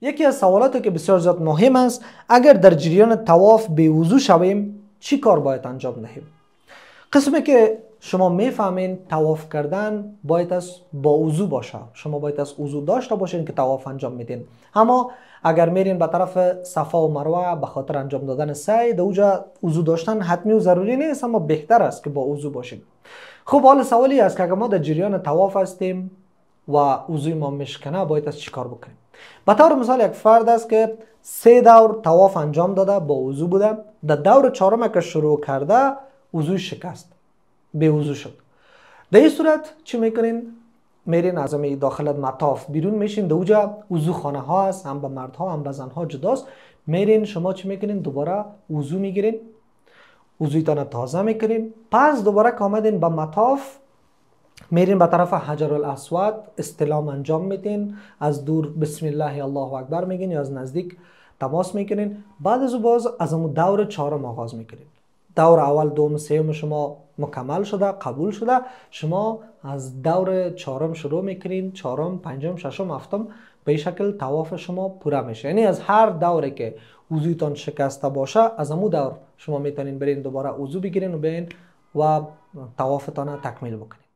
یکی از سوالاتی که بسیار زیاد مهم است اگر در جریان تواف به وضو شویم چی کار باید انجام دهیم قسمی که شما میفهمین تواف کردن باید از با وضو باشه شما باید از وضو داشته باشین که تواف انجام میدین اما اگر میرین به طرف صفا و مروه به خاطر انجام دادن سعی در اوجا وضو داشتن حتمی و ضروری نیست اما بهتر است که با وضو باشین خب حال سوالی است که ما در جریان تواف هستیم و اوزوی ما میشکنه باید از چی کار بکنیم به طور مثال یک فرد است که سه دور تواف انجام داده با عضو بوده در دور چهارم که شروع کرده عضو شکست به عضو شد در این صورت چی میکنین میرین از داخل مطاف بیرون میشین در اوجا وضو خانه ها هست هم به مردها هم به ها جداست میرین شما چی میکنین دوباره وضو میگیرین وضویتان تازه میکنین پس دوباره که آمدین به مطاف میرین به طرف حجر الاسود استلام انجام میدین از دور بسم الله الله اکبر میگین یا از نزدیک تماس میکنین بعد از او باز از اون دور چهارم آغاز میکنین دور اول دوم سوم شما مکمل شده قبول شده شما از دور چهارم شروع میکنین چهارم پنجم ششم هفتم به شکل تواف شما پوره میشه یعنی از هر دوره که وضویتان شکسته باشه از همو دور شما میتونین برین دوباره وضو بگیرین و بین و توافتان تکمیل بکنین